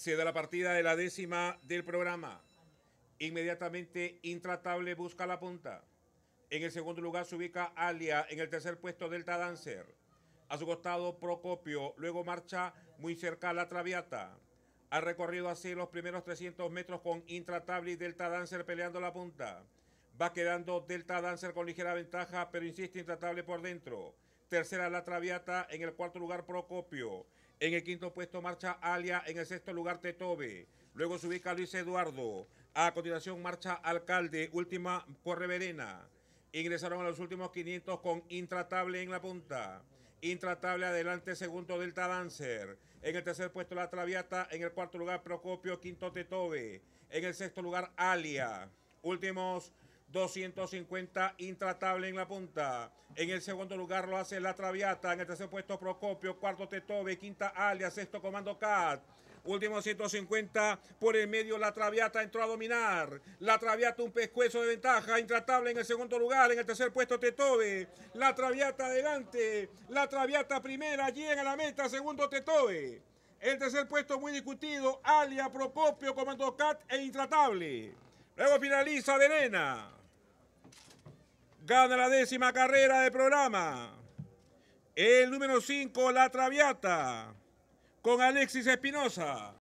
Se da la partida de la décima del programa. Inmediatamente Intratable busca la punta. En el segundo lugar se ubica Alia. En el tercer puesto Delta Dancer. A su costado Procopio. Luego marcha muy cerca La Traviata. Ha recorrido así los primeros 300 metros con Intratable y Delta Dancer peleando la punta. Va quedando Delta Dancer con ligera ventaja, pero insiste Intratable por dentro. Tercera, La Traviata. En el cuarto lugar, Procopio. En el quinto puesto marcha Alia, en el sexto lugar Tetobe. Luego se ubica Luis Eduardo. A continuación marcha Alcalde, última corre Verena. Ingresaron a los últimos 500 con Intratable en la punta. Intratable adelante, segundo Delta Dancer. En el tercer puesto La Traviata, en el cuarto lugar Procopio, quinto Tetobe. En el sexto lugar Alia. Últimos 250 intratable en la punta. En el segundo lugar lo hace La Traviata. En el tercer puesto Procopio. Cuarto Tetobe. Quinta Alia. Sexto Comando Cat. Último 150 por el medio. La Traviata entró a dominar. La Traviata un pescuezo de ventaja. Intratable en el segundo lugar. En el tercer puesto Tetobe. La Traviata adelante. La Traviata primera. Llega a la meta. Segundo Tetobe. El tercer puesto muy discutido. Alia, Procopio, Comando Cat e Intratable. Luego finaliza Verena. Gana la décima carrera del programa. El número 5, La Traviata, con Alexis Espinosa.